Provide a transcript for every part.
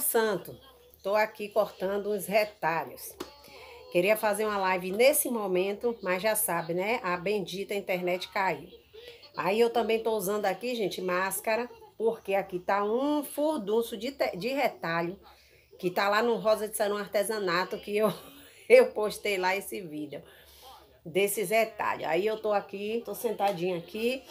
Santo, estou aqui cortando uns retalhos. Queria fazer uma live nesse momento, mas já sabe, né? A bendita internet caiu. Aí eu também estou usando aqui, gente, máscara, porque aqui tá um furdunço de, de retalho, que tá lá no Rosa de Sarão Artesanato, que eu, eu postei lá esse vídeo, desses retalhos. Aí eu tô aqui, tô sentadinha aqui,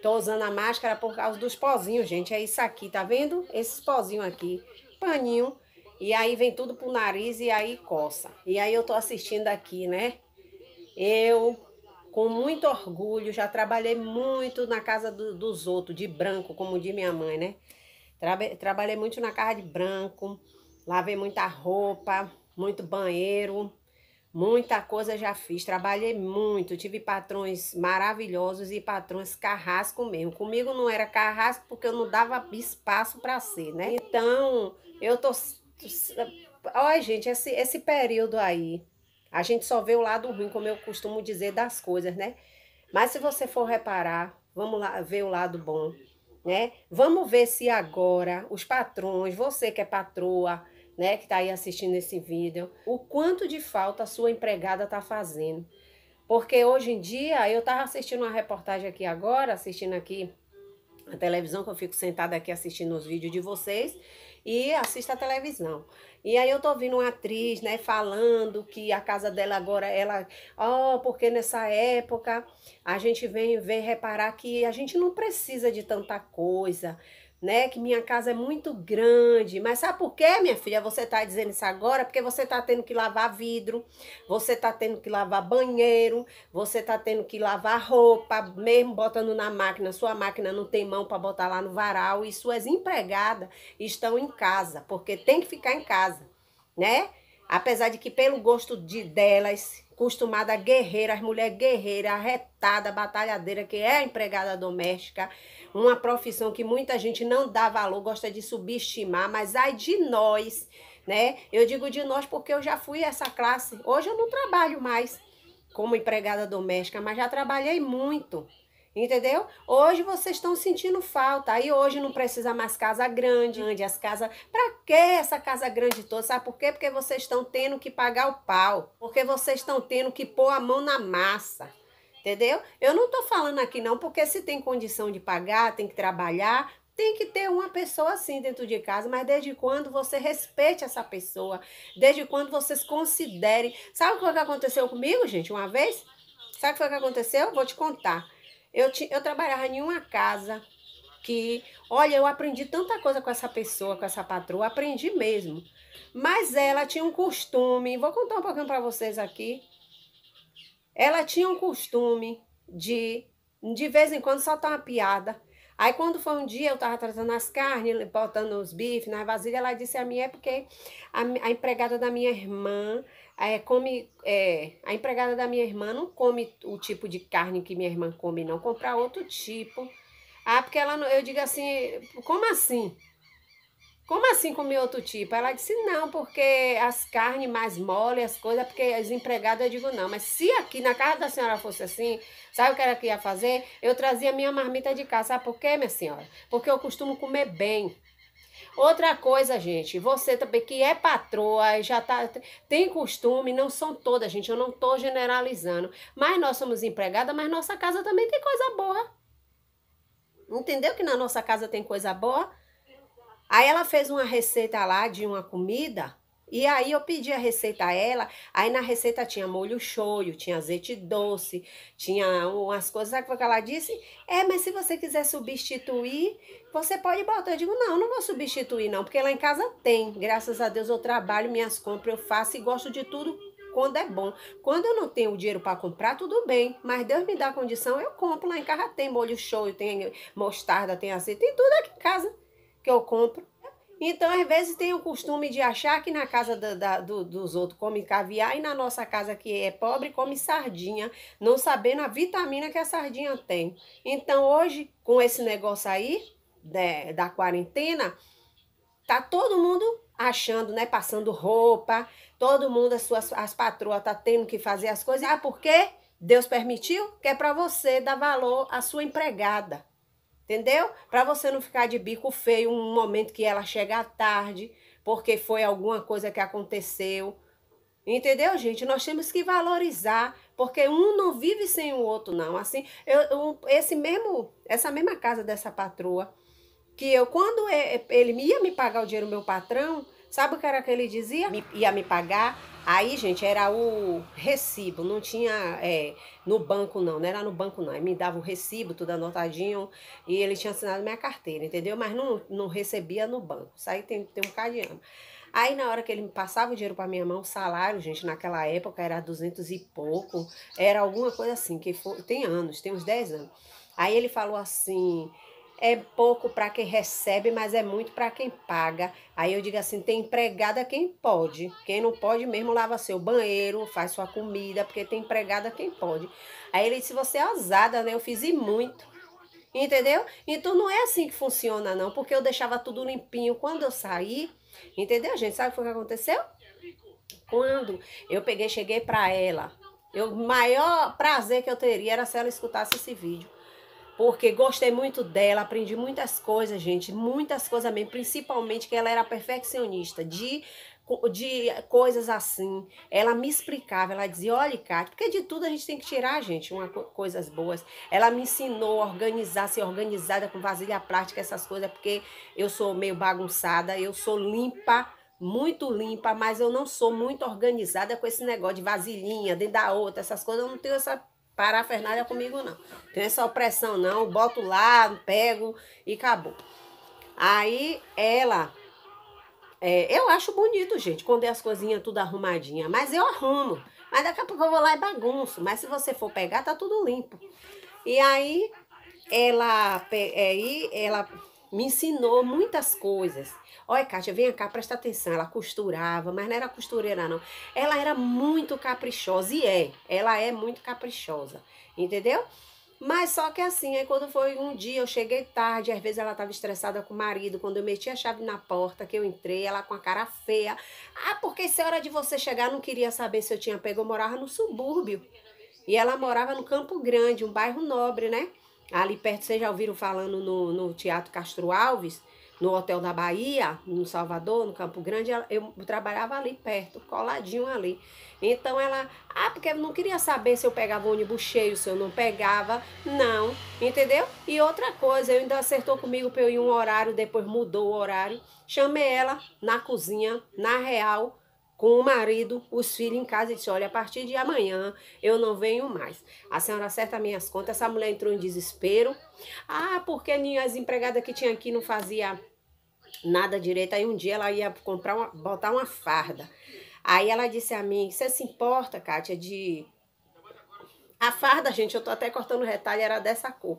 Tô usando a máscara por causa dos pozinhos, gente. É isso aqui, tá vendo? Esses pozinhos aqui paninho e aí vem tudo pro nariz e aí coça. E aí eu tô assistindo aqui, né? Eu, com muito orgulho, já trabalhei muito na casa do, dos outros, de branco, como de minha mãe, né? Trabe, trabalhei muito na casa de branco, lavei muita roupa, muito banheiro, muita coisa já fiz. Trabalhei muito, tive patrões maravilhosos e patrões carrasco mesmo. Comigo não era carrasco porque eu não dava espaço para ser, né? Então, eu tô. Olha, é, gente, esse, esse período aí, a gente só vê o lado ruim, como eu costumo dizer, das coisas, né? Mas se você for reparar, vamos lá ver o lado bom, né? Vamos ver se agora os patrões, você que é patroa, né, que está aí assistindo esse vídeo, o quanto de falta a sua empregada está fazendo. Porque hoje em dia, eu tava assistindo uma reportagem aqui agora, assistindo aqui a televisão, que eu fico sentada aqui assistindo os vídeos de vocês e assisto a televisão. E aí eu tô ouvindo uma atriz, né, falando que a casa dela agora, ela, ó, oh, porque nessa época a gente vem, vem reparar que a gente não precisa de tanta coisa né? Que minha casa é muito grande. Mas sabe por quê, minha filha? Você tá dizendo isso agora porque você tá tendo que lavar vidro, você tá tendo que lavar banheiro, você tá tendo que lavar roupa, mesmo botando na máquina. Sua máquina não tem mão para botar lá no varal e suas empregadas estão em casa, porque tem que ficar em casa, né? Apesar de que pelo gosto de delas, acostumada guerreira, as mulheres guerreiras, arretada, batalhadeira, que é empregada doméstica, uma profissão que muita gente não dá valor, gosta de subestimar, mas ai de nós, né? Eu digo de nós porque eu já fui essa classe. Hoje eu não trabalho mais como empregada doméstica, mas já trabalhei muito. Entendeu? Hoje vocês estão sentindo falta. Aí hoje não precisa mais casa grande, as casas. Pra que essa casa grande toda? Sabe por quê? Porque vocês estão tendo que pagar o pau. Porque vocês estão tendo que pôr a mão na massa. Entendeu? Eu não tô falando aqui não, porque se tem condição de pagar, tem que trabalhar, tem que ter uma pessoa assim dentro de casa, mas desde quando você respeite essa pessoa, desde quando vocês considerem. Sabe o que aconteceu comigo, gente, uma vez? Sabe o que aconteceu? Vou te contar. Eu, te, eu trabalhava em uma casa que, olha, eu aprendi tanta coisa com essa pessoa, com essa patroa, aprendi mesmo. Mas ela tinha um costume, vou contar um pouquinho para vocês aqui. Ela tinha um costume de, de vez em quando, soltar uma piada Aí quando foi um dia, eu tava tratando as carnes, botando os bifes na vasilha, ela disse a mim, é porque a, a empregada da minha irmã é, come, é, a empregada da minha irmã não come o tipo de carne que minha irmã come, não, comprar outro tipo. Ah, porque ela, eu digo assim, como assim? Como assim comer outro tipo? Ela disse, não, porque as carnes mais mole, as coisas, porque as empregadas, eu digo, não. Mas se aqui na casa da senhora fosse assim, sabe o que ela que ia fazer? Eu trazia minha marmita de casa. Sabe por quê, minha senhora? Porque eu costumo comer bem. Outra coisa, gente, você também que é patroa e já tá, tem costume, não são todas, gente, eu não estou generalizando. Mas nós somos empregada, mas nossa casa também tem coisa boa. Entendeu que na nossa casa tem coisa boa? Aí ela fez uma receita lá de uma comida, e aí eu pedi a receita a ela, aí na receita tinha molho shoyu, tinha azeite doce, tinha umas coisas, sabe o que ela disse? É, mas se você quiser substituir, você pode botar. Eu digo, não, não vou substituir não, porque lá em casa tem, graças a Deus eu trabalho, minhas compras eu faço e gosto de tudo quando é bom. Quando eu não tenho dinheiro para comprar, tudo bem, mas Deus me dá a condição, eu compro. Lá em casa tem molho shoyu, tem mostarda, tem azeite, tem tudo aqui em casa que eu compro. Então, às vezes, tem o costume de achar que na casa da, da, do, dos outros come caviar e na nossa casa, que é pobre, come sardinha, não sabendo a vitamina que a sardinha tem. Então, hoje, com esse negócio aí né, da quarentena, tá todo mundo achando, né? Passando roupa, todo mundo, as suas as patroas tá tendo que fazer as coisas. Ah, por quê? Deus permitiu? Que é para você dar valor à sua empregada entendeu? Para você não ficar de bico feio um momento que ela chega tarde, porque foi alguma coisa que aconteceu. Entendeu, gente? Nós temos que valorizar, porque um não vive sem o outro, não. Assim, eu, eu, esse mesmo, essa mesma casa dessa patroa, que eu, quando ele ia me pagar o dinheiro, meu patrão, sabe o que era que ele dizia? Me, ia me pagar Aí, gente, era o recibo, não tinha é, no banco, não, não era no banco, não. Ele me dava o recibo, tudo anotadinho, e ele tinha assinado minha carteira, entendeu? Mas não, não recebia no banco. Isso aí tem, tem um cadeado. Aí, na hora que ele passava o dinheiro para minha mão, o salário, gente, naquela época era 200 e pouco, era alguma coisa assim, que foi, tem anos, tem uns 10 anos. Aí ele falou assim: é pouco para quem recebe, mas é muito para quem paga. Aí eu digo assim: tem empregada quem pode. Quem não pode mesmo lava seu banheiro, faz sua comida, porque tem empregada quem pode. Aí ele disse: você é ousada, né? Eu fiz e muito. Entendeu? Então não é assim que funciona, não, porque eu deixava tudo limpinho quando eu saí. Entendeu, gente? Sabe o que, aconteceu? Quando eu peguei, cheguei para ela. o maior prazer que eu teria era se ela escutasse esse vídeo porque gostei muito dela, aprendi muitas coisas, gente, muitas coisas mesmo, principalmente que ela era perfeccionista de de coisas assim. Ela me explicava, ela dizia: olha, Cátia, porque de tudo a gente tem que tirar, gente, uma, coisas boas. Ela me ensinou a organizar, ser organizada com vasilha prática essas coisas, porque eu sou meio bagunçada, eu sou limpa. Muito limpa, mas eu não sou muito organizada com esse negócio de vasilhinha dentro da outra, essas coisas, eu não tenho essa parafernália comigo, não. Tem essa opressão, não. Boto lá, pego e acabou. Aí ela. É, eu acho bonito, gente, quando é as coisinhas tudo arrumadinha. Mas eu arrumo. Mas daqui a pouco eu vou lá e bagunço. Mas se você for pegar, tá tudo limpo. E aí ela. É, ela me ensinou muitas coisas. Olha, Kátia, vem cá, presta atenção. Ela costurava, mas não era costureira, não. Ela era muito caprichosa, e é. Ela é muito caprichosa, entendeu? Mas só que assim, aí quando foi um dia, eu cheguei tarde, às vezes ela estava estressada com o marido, quando eu meti a chave na porta, que eu entrei, ela com a cara feia. Ah, porque se é hora de você chegar, não queria saber se eu tinha pego, eu morava no subúrbio. E ela morava no Campo Grande, um bairro nobre, né? Ali perto, vocês já ouviram falando no, no Teatro Castro Alves, no Hotel da Bahia, no Salvador, no Campo Grande, eu trabalhava ali perto, coladinho ali. Então ela, ah, porque não queria saber se eu pegava o ônibus cheio, se eu não pegava, não, entendeu? E outra coisa, eu ainda acertou comigo para eu ir um horário, depois mudou o horário. Chamei ela na cozinha, na real, com o marido, os filhos em casa e disse: Olha, a partir de amanhã eu não venho mais. A senhora acerta minhas contas. Essa mulher entrou em desespero. Ah, porque as empregadas que tinha aqui não fazia nada direito. Aí um dia ela ia comprar uma, botar uma farda. Aí ela disse a mim: Você se importa, Kátia, de. A farda, gente, eu tô até cortando retalho, era dessa cor.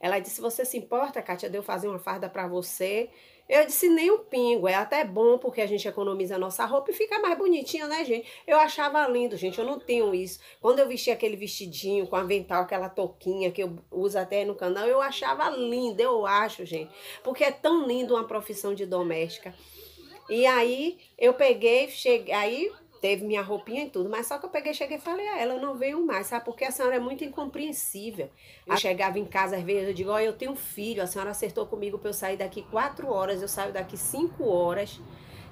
Ela disse: Você se importa, Kátia, de eu fazer uma farda para você? Eu disse: Nem um pingo. É até bom porque a gente economiza a nossa roupa e fica mais bonitinha, né, gente? Eu achava lindo, gente. Eu não tenho isso. Quando eu vesti aquele vestidinho com avental, aquela touquinha que eu uso até no canal, eu achava lindo. Eu acho, gente. Porque é tão lindo uma profissão de doméstica. E aí eu peguei, cheguei. Aí teve minha roupinha e tudo, mas só que eu peguei, cheguei e falei a ela, eu não venho mais, sabe? Porque a senhora é muito incompreensível. Eu chegava em casa, às vezes, eu digo, ó, oh, eu tenho um filho, a senhora acertou comigo para eu sair daqui quatro horas, eu saio daqui cinco horas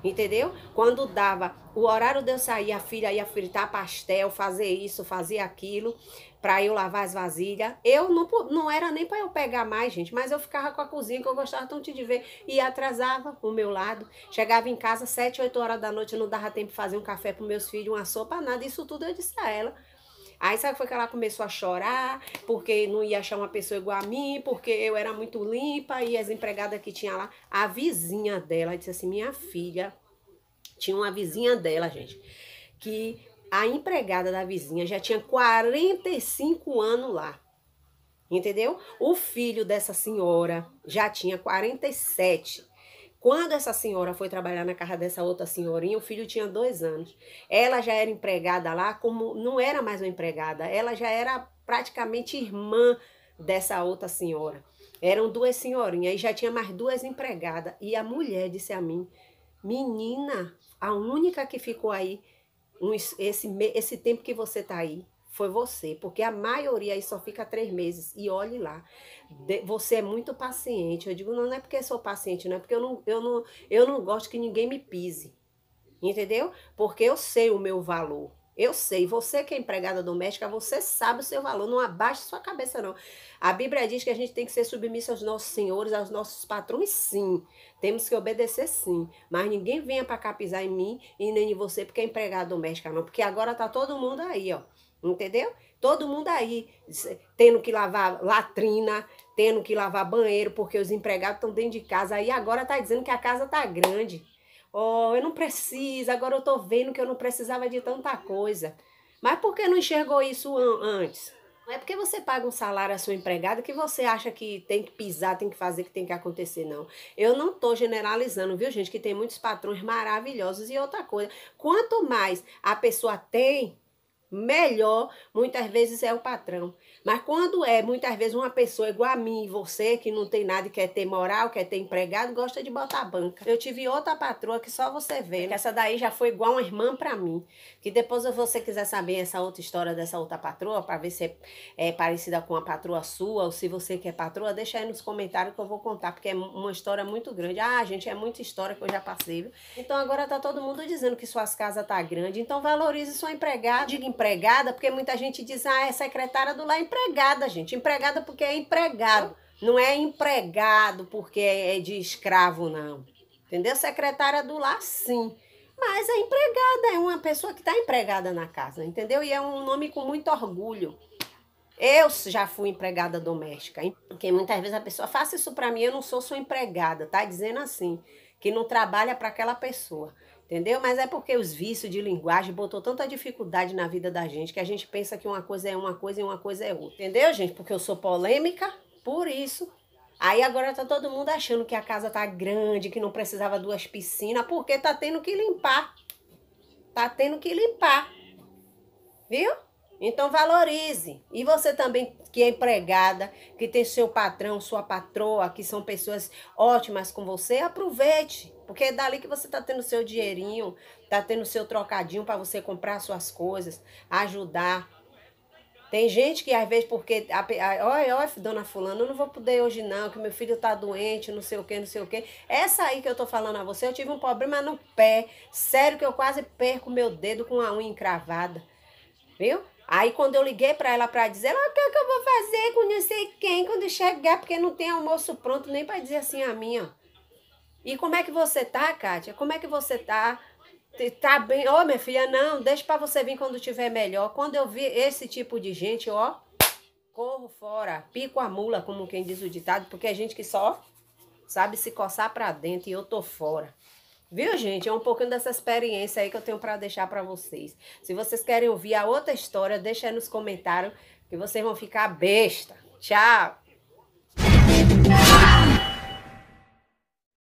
entendeu? Quando dava o horário de eu sair, a filha ia fritar pastel, fazer isso, fazer aquilo, para eu lavar as vasilhas. Eu não, não era nem para eu pegar mais, gente, mas eu ficava com a cozinha que eu gostava tanto de ver e atrasava o meu lado. Chegava em casa sete, oito horas da noite, não dava tempo de fazer um café para meus filhos, uma sopa, nada. Isso tudo eu disse a ela. Aí sabe foi que ela começou a chorar, porque não ia achar uma pessoa igual a mim, porque eu era muito limpa e as empregadas que tinha lá, a vizinha dela disse assim: "Minha filha, tinha uma vizinha dela, gente, que a empregada da vizinha já tinha 45 anos lá. Entendeu? O filho dessa senhora já tinha 47. Quando essa senhora foi trabalhar na casa dessa outra senhorinha, o filho tinha dois anos. Ela já era empregada lá, como não era mais uma empregada, ela já era praticamente irmã dessa outra senhora. Eram duas senhorinhas e já tinha mais duas empregadas. E a mulher disse a mim: Menina, a única que ficou aí esse, esse tempo que você está aí foi você, porque a maioria aí só fica três meses. E olhe lá, de, você é muito paciente. Eu digo, não, não é porque sou paciente, não é porque eu não, eu, não, eu não gosto que ninguém me pise. Entendeu? Porque eu sei o meu valor. Eu sei, você que é empregada doméstica, você sabe o seu valor, não abaixe sua cabeça, não. A Bíblia diz que a gente tem que ser submisso aos nossos senhores, aos nossos patrões, sim. Temos que obedecer, sim. Mas ninguém venha para cá pisar em mim e nem em você, porque é empregada doméstica, não. Porque agora tá todo mundo aí, ó entendeu? Todo mundo aí tendo que lavar latrina, tendo que lavar banheiro, porque os empregados estão dentro de casa. Aí agora tá dizendo que a casa tá grande. Oh, eu não preciso, agora eu tô vendo que eu não precisava de tanta coisa. Mas por que não enxergou isso an antes? Não é porque você paga um salário à sua empregada que você acha que tem que pisar, tem que fazer, que tem que acontecer, não. Eu não estou generalizando, viu, gente? Que tem muitos patrões maravilhosos e outra coisa. Quanto mais a pessoa tem, melhor, muitas vezes é o patrão. Mas quando é, muitas vezes, uma pessoa igual a mim, e você, que não tem nada, quer ter moral, quer ter empregado, gosta de botar banca. Eu tive outra patroa que só você vê, né? que essa daí já foi igual uma irmã para mim. Que depois, se você quiser saber essa outra história dessa outra patroa, para ver se é, é parecida com a patroa sua, ou se você quer é patroa, deixa aí nos comentários que eu vou contar, porque é uma história muito grande. Ah, gente, é muita história que eu já passei. Viu? Então, agora tá todo mundo dizendo que suas casas tá grande, então valorize sua empregada, diga empregada empregada, porque muita gente diz, ah, é secretária do lar empregada, gente. Empregada porque é empregado. Não é empregado porque é de escravo, não. Entendeu? Secretária do lar, sim. Mas é empregada, é uma pessoa que está empregada na casa, entendeu? E é um nome com muito orgulho. Eu já fui empregada doméstica, porque muitas vezes a pessoa faz isso para mim, eu não sou sua empregada, tá dizendo assim, que não trabalha para aquela pessoa entendeu? Mas é porque os vícios de linguagem botou tanta dificuldade na vida da gente que a gente pensa que uma coisa é uma coisa e uma coisa é outra, entendeu, gente? Porque eu sou polêmica, por isso. Aí agora tá todo mundo achando que a casa tá grande, que não precisava duas piscinas, porque tá tendo que limpar. Tá tendo que limpar. Viu? Então valorize. E você também que é empregada, que tem seu patrão, sua patroa, que são pessoas ótimas com você, aproveite. Porque é dali que você está tendo seu dinheirinho, está tendo seu trocadinho para você comprar suas coisas, ajudar, tem gente que às vezes, porque. Olha, olha, dona Fulana, eu não vou poder hoje não, que meu filho está doente, não sei o que, não sei o que. Essa aí que eu estou falando a você, eu tive um problema no pé. Sério que eu quase perco meu dedo com a unha encravada. Viu? Aí quando eu liguei para ela para dizer, ah, o que, é que eu vou fazer com não sei quem quando chegar, porque não tem almoço pronto nem para dizer assim a minha. E como é que você tá, Kátia? Como é que você tá? Tá bem? Ô, oh, minha filha, não, deixa para você vir quando tiver melhor. Quando eu vi esse tipo de gente, ó, corro fora, pico a mula, como quem diz o ditado, porque é gente que só sabe se coçar para dentro e eu tô fora. Viu, gente? É um pouquinho dessa experiência aí que eu tenho para deixar para vocês. Se vocês querem ouvir a outra história, deixa aí nos comentários que vocês vão ficar besta. Tchau!